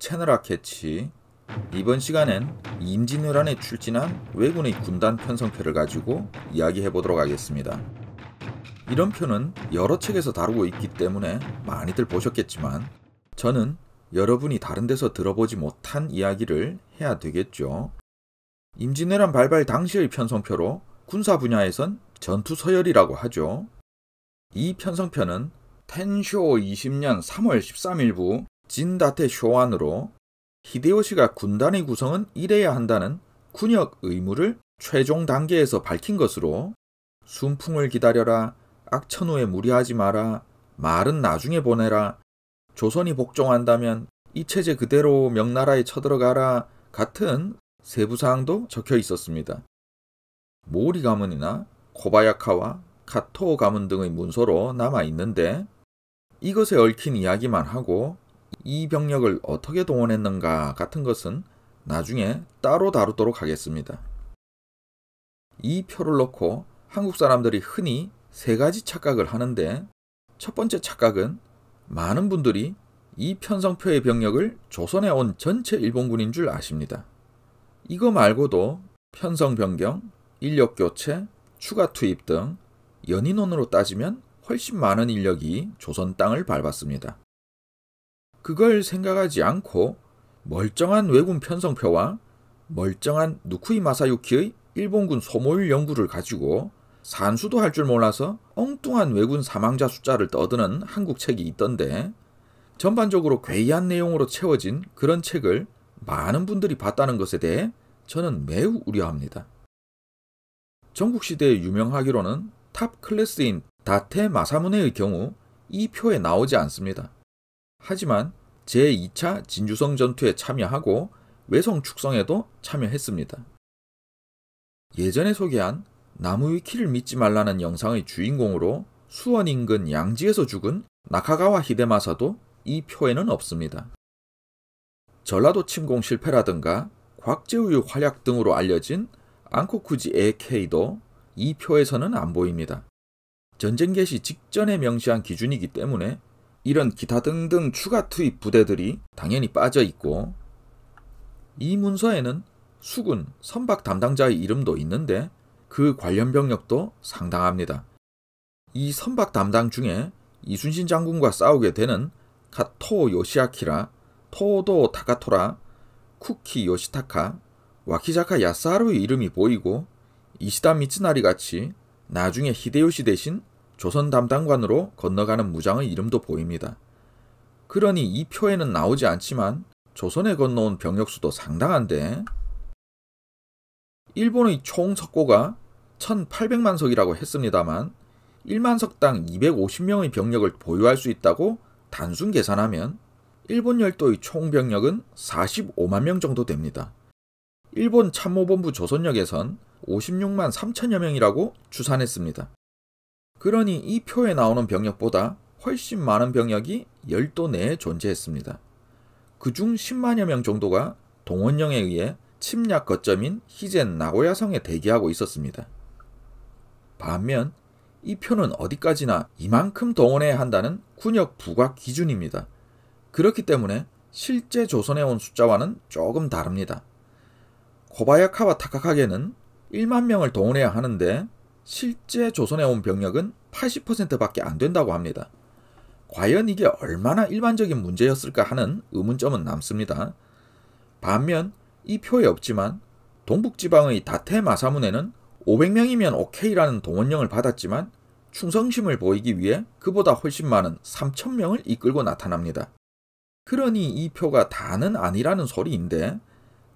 채널 아케치 이번 시간엔 임진왜란에 출진한 왜군의 군단 편성표를 가지고 이야기해 보도록 하겠습니다. 이런 표는 여러 책에서 다루고 있기 때문에 많이들 보셨겠지만 저는 여러분이 다른 데서 들어보지 못한 이야기를 해야 되겠죠. 임진왜란 발발 당시의 편성표로 군사 분야에선 전투 서열이라고 하죠. 이 편성표는 텐쇼 20년 3월 13일부 진다테 쇼안으로 히데요시가 군단의 구성은 이래야 한다는 군역 의무를 최종 단계에서 밝힌 것으로 순풍을 기다려라, 악천후에 무리하지 마라, 말은 나중에 보내라, 조선이 복종한다면 이 체제 그대로 명나라에 쳐들어가라 같은 세부사항도 적혀 있었습니다. 모리 가문이나 코바야카와 카토 가문 등의 문서로 남아 있는데 이것에 얽힌 이야기만 하고 이 병력을 어떻게 동원했는가 같은 것은 나중에 따로 다루도록 하겠습니다. 이 표를 놓고 한국 사람들이 흔히 세 가지 착각을 하는데 첫 번째 착각은 많은 분들이 이 편성표의 병력을 조선에 온 전체 일본군인 줄 아십니다. 이거 말고도 편성 변경, 인력 교체, 추가 투입 등 연인원으로 따지면 훨씬 많은 인력이 조선 땅을 밟았습니다. 그걸 생각하지 않고 멀쩡한 외군 편성표와 멀쩡한 누쿠이 마사유키의 일본군 소모율 연구를 가지고 산수도 할 줄 몰라서 엉뚱한 외군 사망자 숫자를 떠드는 한국 책이 있던데 전반적으로 괴이한 내용으로 채워진 그런 책을 많은 분들이 봤다는 것에 대해 저는 매우 우려합니다. 전국시대에 유명하기로는 탑 클래스인 다테 마사문네의 경우 이 표에 나오지 않습니다. 하지만 제2차 진주성 전투에 참여하고 외성 축성에도 참여했습니다. 예전에 소개한 나무위키를 믿지 말라는 영상의 주인공으로 수원 인근 양지에서 죽은 나카가와 히데마사도 이 표에는 없습니다. 전라도 침공 실패라든가 곽재우유 활약 등으로 알려진 앙코쿠지 AK도 이 표에서는 안 보입니다. 전쟁 개시 직전에 명시한 기준이기 때문에 이런 기타 등등 추가 투입 부대들이 당연히 빠져 있고 이 문서에는 수군 선박 담당자의 이름도 있는데 그 관련 병력도 상당합니다. 이 선박 담당 중에 이순신 장군과 싸우게 되는 카토 요시아키라, 토도 타카토라, 쿠키 요시타카, 와키자카 야사루의 이름이 보이고 이시다 미츠나리 같이 나중에 히데요시 대신 조선 담당관으로 건너가는 무장의 이름도 보입니다. 그러니 이 표에는 나오지 않지만 조선에 건너온 병력 수도 상당한데 일본의 총 석고가 1800만 석이라고 했습니다만 1만 석당 250명의 병력을 보유할 수 있다고 단순 계산하면 일본 열도의 총 병력은 45만 명 정도 됩니다. 일본 참모본부 조선역에선 56만 3천여 명이라고 추산했습니다. 그러니 이 표에 나오는 병력보다 훨씬 많은 병력이 열도 내에 존재했습니다. 그 중 10만여 명 정도가 동원령에 의해 침략 거점인 히젠 나고야성에 대기하고 있었습니다. 반면 이 표는 어디까지나 이만큼 동원해야 한다는 군역 부각 기준입니다. 그렇기 때문에 실제 조선에 온 숫자와는 조금 다릅니다. 코바야카와 타카카게는 1만 명을 동원해야 하는데 실제 조선에 온 병력은 80%밖에 안 된다고 합니다. 과연 이게 얼마나 일반적인 문제였을까 하는 의문점은 남습니다. 반면 이 표에 없지만 동북지방의 다태 마사문에는 500명이면 오케이라는 동원령을 받았지만 충성심을 보이기 위해 그보다 훨씬 많은 3천명을 이끌고 나타납니다. 그러니 이 표가 다는 아니라는 소리인데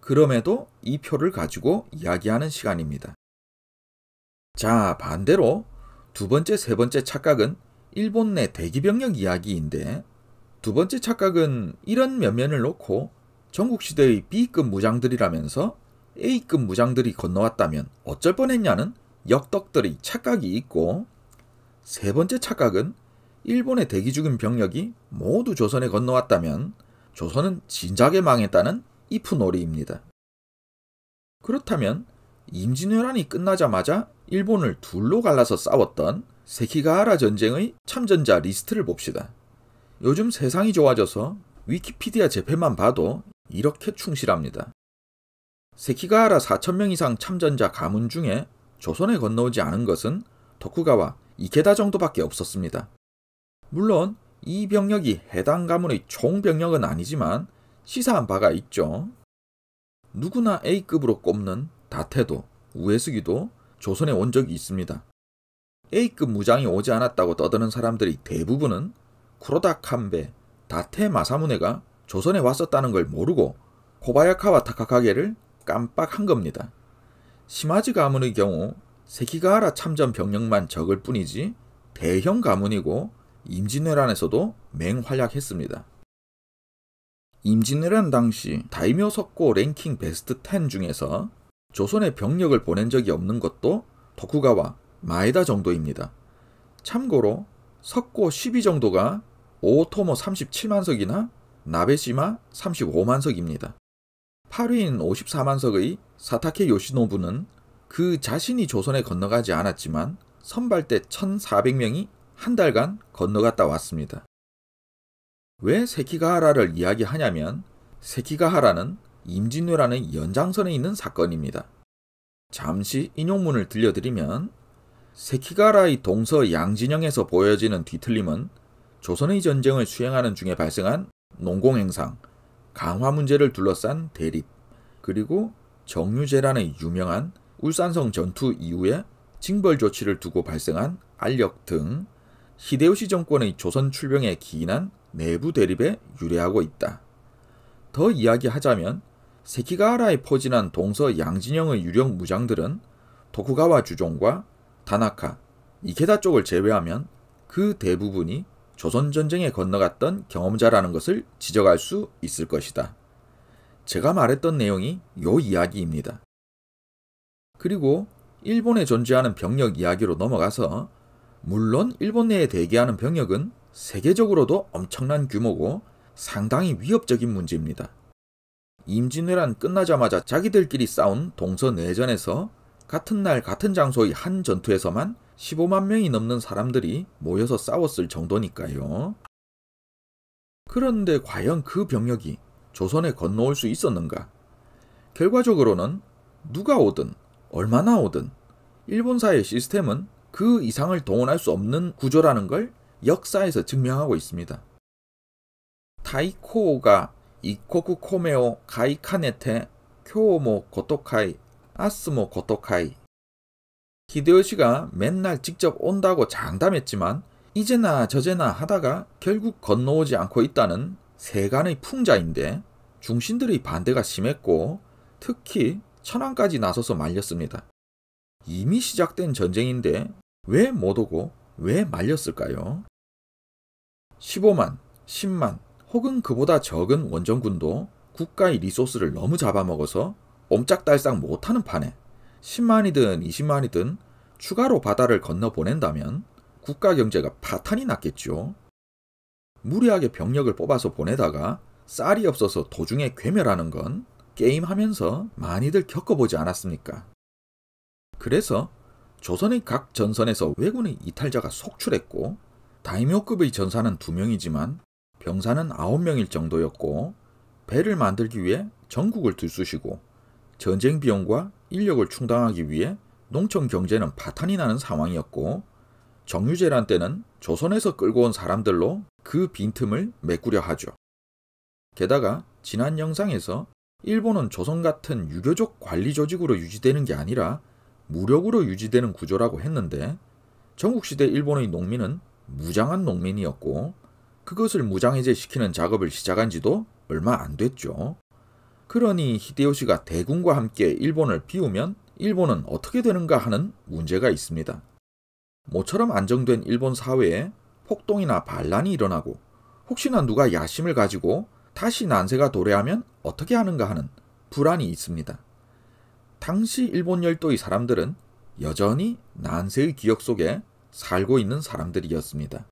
그럼에도 이 표를 가지고 이야기하는 시간입니다. 자, 반대로 두 번째, 세 번째 착각은 일본 내 대기병력 이야기인데 두 번째 착각은 이런 면면을 놓고 전국시대의 B급 무장들이라면서 A급 무장들이 건너왔다면 어쩔 뻔했냐는 역덕들의 착각이 있고 세 번째 착각은 일본의 대기 죽인 병력이 모두 조선에 건너왔다면 조선은 진작에 망했다는 이프놀이입니다. 그렇다면 임진왜란이 끝나자마자 일본을 둘로 갈라서 싸웠던 세키가하라 전쟁의 참전자 리스트를 봅시다. 요즘 세상이 좋아져서 위키피디아 재패만 봐도 이렇게 충실합니다. 세키가하라 4천명 이상 참전자 가문 중에 조선에 건너오지 않은 것은 덕후가와 이케다 정도밖에 없었습니다. 물론 이 병력이 해당 가문의 총 병력은 아니지만 시사한 바가 있죠. 누구나 A급으로 꼽는 다테도 우에스기도, 조선에 온 적이 있습니다. A급 무장이 오지 않았다고 떠드는 사람들이 대부분은 쿠로다 칸베, 다테 마사무네가 조선에 왔었다는 걸 모르고 코바야카와 타카카게를 깜빡한 겁니다. 시마즈 가문의 경우 세키가하라 참전 병력만 적을 뿐이지 대형 가문이고 임진왜란에서도 맹활약했습니다. 임진왜란 당시 다이묘 석고 랭킹 베스트 10 중에서 조선에 병력을 보낸 적이 없는 것도 덕후가와 마에다 정도입니다. 참고로 석고 12 정도가 오토모 37만석이나 나베시마 35만석입니다. 8위인 54만석의 사타케 요시노부는 그 자신이 조선에 건너가지 않았지만 선발대 1,400명이 한 달간 건너갔다 왔습니다. 왜 세키가하라를 이야기하냐면 세키가하라는 임진왜란의 연장선에 있는 사건입니다. 잠시 인용문을 들려드리면 세키가라의 동서 양진영에서 보여지는 뒤틀림은 조선의 전쟁을 수행하는 중에 발생한 농공행상, 강화 문제를 둘러싼 대립, 그리고 정유재란의 유명한 울산성 전투 이후에 징벌 조치를 두고 발생한 알력 등 히데요시 정권의 조선 출병에 기인한 내부 대립에 유래하고 있다. 더 이야기하자면 세키가하라에 포진한 동서 양진영의 유력 무장들은 도쿠가와 주종과 다나카, 이케다 쪽을 제외하면 그 대부분이 조선전쟁에 건너갔던 경험자라는 것을 지적할 수 있을 것이다. 제가 말했던 내용이 요 이야기입니다. 그리고 일본에 존재하는 병력 이야기로 넘어가서 물론 일본 내에 대기하는 병력은 세계적으로도 엄청난 규모고 상당히 위협적인 문제입니다. 임진왜란 끝나자마자 자기들끼리 싸운 동서 내전에서 같은 날 같은 장소의 한 전투에서만 15만 명이 넘는 사람들이 모여서 싸웠을 정도니까요. 그런데 과연 그 병력이 조선에 건너올 수 있었는가? 결과적으로는 누가 오든 얼마나 오든 일본사의 시스템은 그 이상을 동원할 수 없는 구조라는 걸 역사에서 증명하고 있습니다. 타이코가 一刻米を買いかねて今日もことかい、明日もことかい。히데요시가 맨날 직접 온다고 장담했지만 이제나 저제나 하다가 결국 건너오지 않고 있다는 세간의 풍자인데 중신들의 반대가 심했고 특히 천황까지 나서서 말렸습니다. 이미 시작된 전쟁인데 왜 못 오고 왜 말렸을까요? 15만, 10만, 혹은 그보다 적은 원정군도 국가의 리소스를 너무 잡아먹어서 옴짝달싹 못하는 판에 10만이든 20만이든 추가로 바다를 건너보낸다면 국가 경제가 파탄이 났겠죠. 무리하게 병력을 뽑아서 보내다가 쌀이 없어서 도중에 괴멸하는 건 게임하면서 많이들 겪어보지 않았습니까? 그래서 조선의 각 전선에서 왜군의 이탈자가 속출했고 다이묘급의 전사는 두 명이지만 병사는 9명일 정도였고 배를 만들기 위해 전국을 들쑤시고 전쟁 비용과 인력을 충당하기 위해 농촌 경제는 파탄이 나는 상황이었고 정유재란 때는 조선에서 끌고 온 사람들로 그 빈틈을 메꾸려 하죠. 게다가 지난 영상에서 일본은 조선 같은 유교적 관리 조직으로 유지되는 게 아니라 무력으로 유지되는 구조라고 했는데 전국시대 일본의 농민은 무장한 농민이었고 그것을 무장해제시키는 작업을 시작한 지도 얼마 안 됐죠. 그러니 히데요시가 대군과 함께 일본을 비우면 일본은 어떻게 되는가 하는 문제가 있습니다. 모처럼 안정된 일본 사회에 폭동이나 반란이 일어나고 혹시나 누가 야심을 가지고 다시 난세가 도래하면 어떻게 하는가 하는 불안이 있습니다. 당시 일본 열도의 사람들은 여전히 난세의 기억 속에 살고 있는 사람들이었습니다.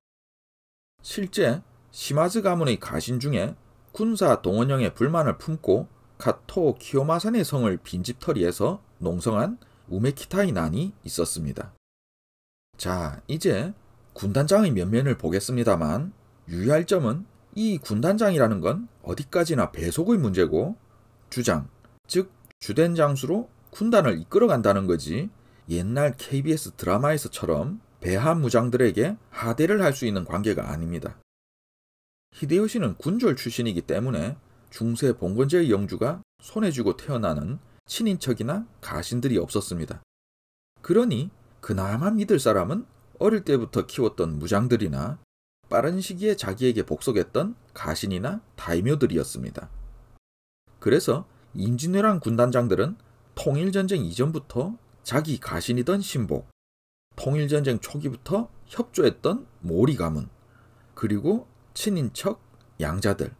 실제 시마즈 가문의 가신 중에 군사 동원령의 불만을 품고 카토 키요마산의 성을 빈집털이에서 농성한 우메키타이 난이 있었습니다. 자, 이제 군단장의 면면을 보겠습니다만 유의할 점은 이 군단장이라는 건 어디까지나 배속의 문제고 주장, 즉 주된 장수로 군단을 이끌어간다는 거지 옛날 KBS 드라마에서처럼 배하 무장들에게 하대를 할 수 있는 관계가 아닙니다. 히데요시는 군졸 출신이기 때문에 중세 봉건제의 영주가 손에 쥐고 태어나는 친인척이나 가신들이 없었습니다. 그러니 그나마 믿을 사람은 어릴 때부터 키웠던 무장들이나 빠른 시기에 자기에게 복속했던 가신이나 다이묘들이었습니다. 그래서 임진왜란 군단장들은 통일전쟁 이전부터 자기 가신이던 신복, 통일전쟁 초기부터 협조했던 모리 가문, 그리고 친인척 양자들,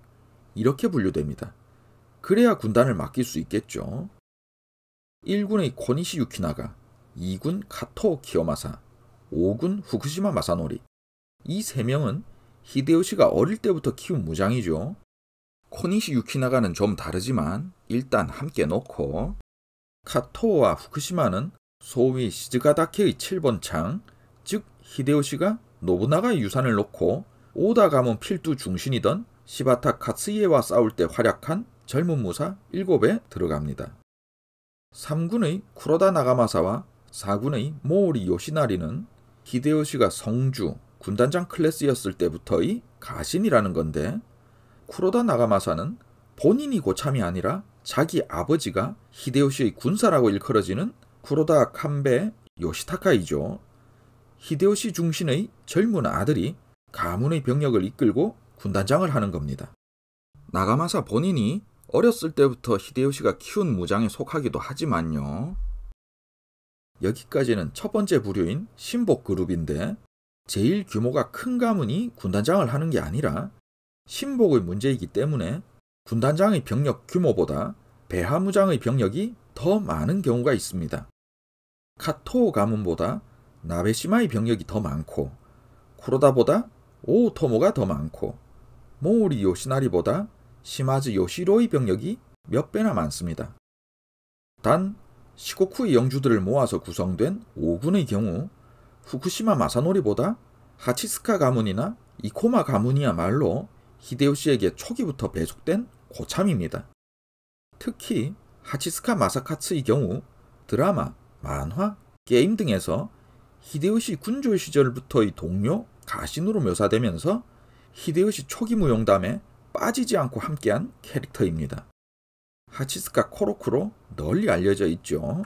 이렇게 분류됩니다. 그래야 군단을 맡길 수 있겠죠. 1군의 코니시 유키나가, 2군 카토 키요마사, 5군 후쿠시마 마사노리, 이 세 명은 히데요시가 어릴 때부터 키운 무장이죠. 코니시 유키나가는 좀 다르지만 일단 함께 놓고 카토와 후쿠시마는 소위 시즈가다케의 7번 창, 즉 히데요시가 노부나가의 유산을 놓고 오다 가문 필두 중신이던 시바타 카츠이에와 싸울 때 활약한 젊은 무사 7에 들어갑니다. 3군의 쿠로다 나가마사와 4군의 모오리 요시나리는 히데요시가 성주 군단장 클래스였을 때부터의 가신이라는 건데 쿠로다 나가마사는 본인이 고참이 아니라 자기 아버지가 히데요시의 군사라고 일컬어지는 쿠로다 칸베 요시타카이죠. 히데요시 중신의 젊은 아들이 가문의 병력을 이끌고 군단장을 하는 겁니다. 나가마사 본인이 어렸을 때부터 히데요시가 키운 무장에 속하기도 하지만요. 여기까지는 첫 번째 부류인 신복 그룹인데 제일 규모가 큰 가문이 군단장을 하는 게 아니라 신복의 문제이기 때문에 군단장의 병력 규모보다 배하무장의 병력이 더 많은 경우가 있습니다. 카토 가문보다 나베시마의 병력이 더 많고 쿠로다보다 오토모가 더 많고 모우리 요시나리보다 시마즈 요시로의 병력이 몇 배나 많습니다. 단 시코쿠의 영주들을 모아서 구성된 5군의 경우 후쿠시마 마사노리보다 하치스카 가문이나 이코마 가문이야말로 히데요시에게 초기부터 배속된 고참입니다. 특히 하치스카 마사카츠의 경우 드라마 만화, 게임 등에서 히데요시 군졸 시절부터의 동료, 가신으로 묘사되면서 히데요시 초기 무용담에 빠지지 않고 함께한 캐릭터입니다. 하치스카 코로쿠로 널리 알려져 있죠.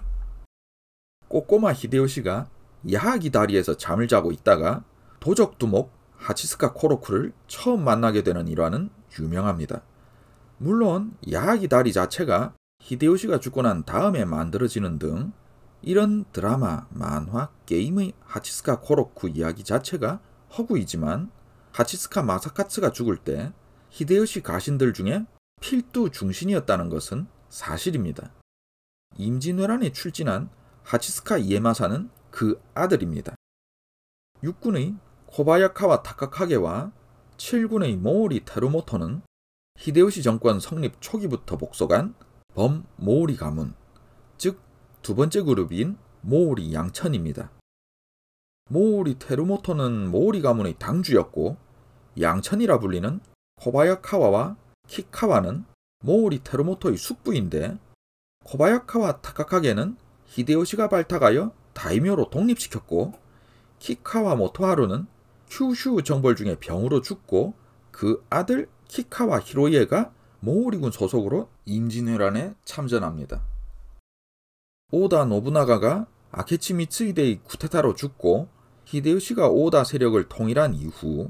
꼬꼬마 히데요시가 야하기 다리에서 잠을 자고 있다가 도적두목 하치스카 코로쿠를 처음 만나게 되는 일화는 유명합니다. 물론 야하기 다리 자체가 히데요시가 죽고 난 다음에 만들어지는 등 이런 드라마, 만화, 게임의 하치스카 코로쿠 이야기 자체가 허구이지만 하치스카 마사카츠가 죽을 때 히데요시 가신들 중에 필두 중신이었다는 것은 사실입니다. 임진왜란에 출진한 하치스카 이에마사는 그 아들입니다. 육군의 코바야카와 타카카게와 7군의 모오리 테루모토는 히데요시 정권 성립 초기부터 복속한 범모오리 가문 두 번째 그룹인 모오리 양천입니다. 모오리 테루모토는 모오리 가문의 당주였고 양천이라 불리는 코바야카와와 키카와는 모오리 테루모토의 숙부인데 코바야카와 타카카게는 히데요시가 발탁하여 다이묘로 독립시켰고 키카와 모토하루는 큐슈 정벌 중에 병으로 죽고 그 아들 키카와 히로이에가 모오리군 소속으로 임진왜란에 참전합니다. 오다 노부나가가 아케치 미츠히데의 쿠테타로 죽고 히데요시가 오다 세력을 통일한 이후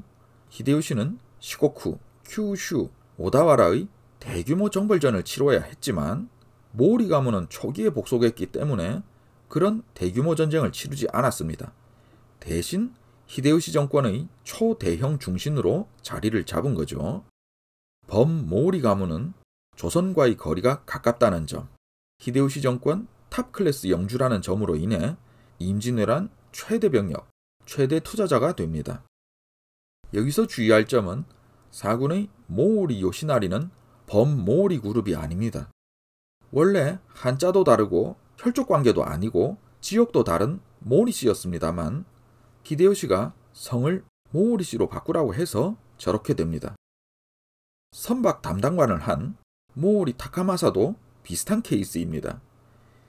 히데요시는 시코쿠 큐슈, 오다와라의 대규모 정벌전을 치러야 했지만 모리 가문은 초기에 복속했기 때문에 그런 대규모 전쟁을 치르지 않았습니다. 대신 히데요시 정권의 초대형 중심으로 자리를 잡은 거죠. 범모리 가문은 조선과의 거리가 가깝다는 점, 히데요시 정권 탑 클래스 영주라는 점으로 인해 임진왜란 최대 병력, 최대 투자자가 됩니다. 여기서 주의할 점은 사군의 모오리 요시나리는 범모오리 그룹이 아닙니다. 원래 한자도 다르고 혈족 관계도 아니고 지역도 다른 모오리 씨였습니다만 기대요시가 성을 모오리 씨로 바꾸라고 해서 저렇게 됩니다. 선박 담당관을 한 모오리 타카마사도 비슷한 케이스입니다.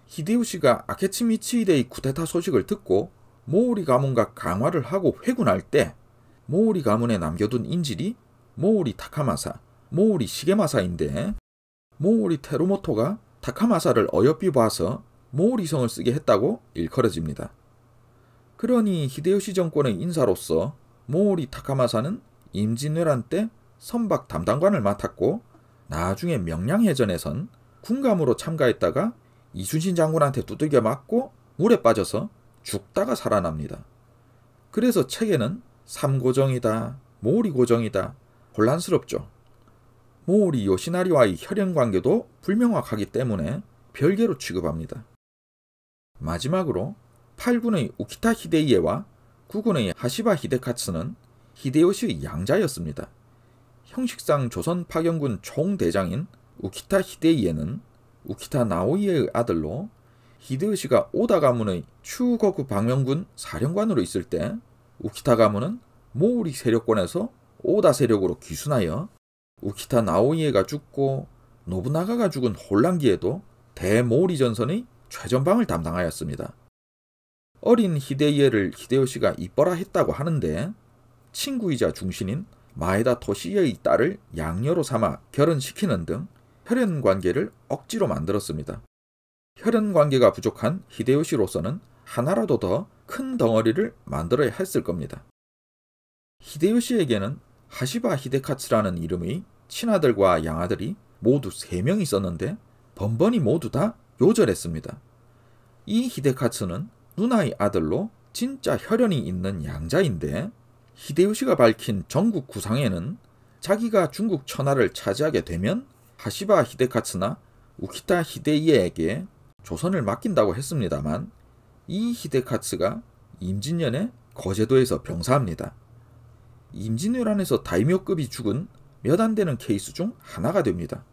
히데요시가 아케치 미치히데의 쿠데타 소식을 듣고 모오리 가문과 강화를 하고 회군할 때 모오리 가문에 남겨둔 인질이 모오리 타카마사, 모오리 시게마사인데 모오리 테루모토가 타카마사를 어여삐 봐서 모오리성을 쓰게 했다고 일컬어집니다. 그러니 히데요시 정권의 인사로서 모오리 타카마사는 임진왜란 때 선박 담당관을 맡았고 나중에 명량해전에선 군감으로 참가했다가 이순신 장군한테 두들겨 맞고 물에 빠져서 죽다가 살아납니다. 그래서 책에는 삼고정이다, 모리고정이다, 혼란스럽죠. 모리 요시나리와의 혈연 관계도 불명확하기 때문에 별개로 취급합니다. 마지막으로 8군의 우키타 히데이에와 9군의 하시바 히데카츠는 히데요시의 양자였습니다. 형식상 조선 파견군 총대장인 우키타 히데이에는 우키타 나오이의 아들로 히데요시가 오다 가문의 추거쿠 방명군 사령관으로 있을 때 우키타 가문은 모우리 세력권에서 오다 세력으로 귀순하여 우키타 나오이에가 죽고 노부나가가 죽은 혼란기에도 대모리 전선의 최전방을 담당하였습니다. 어린 히데이에를 히데요시가 이뻐라 했다고 하는데 친구이자 중신인 마에다 토시의 딸을 양녀로 삼아 결혼시키는 등 혈연 관계를 억지로 만들었습니다. 혈연 관계가 부족한 히데요시로서는 하나라도 더 큰 덩어리를 만들어야 했을 겁니다. 히데요시에게는 하시바 히데카츠라는 이름의 친아들과 양아들이 모두 3명 있었는데 번번이 모두 다 요절했습니다. 이 히데카츠는 누나의 아들로 진짜 혈연이 있는 양자인데 히데요시가 밝힌 전국 구상에는 자기가 중국 천하를 차지하게 되면 하시바 히데카츠나 우키타 히데이에게 조선을 맡긴다고 했습니다만 이 히데카츠가 임진년에 거제도에서 병사합니다. 임진왜란에서 다이묘급이 죽은 몇 안 되는 케이스 중 하나가 됩니다.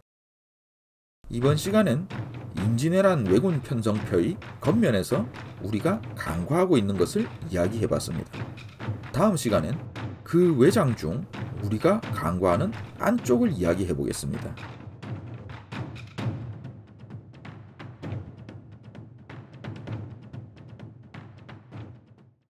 이번 시간엔 임진왜란 왜군 편성표의 겉면에서 우리가 간과하고 있는 것을 이야기해봤습니다. 다음 시간엔 그 외장 중 우리가 간과하는 안쪽을 이야기해보겠습니다.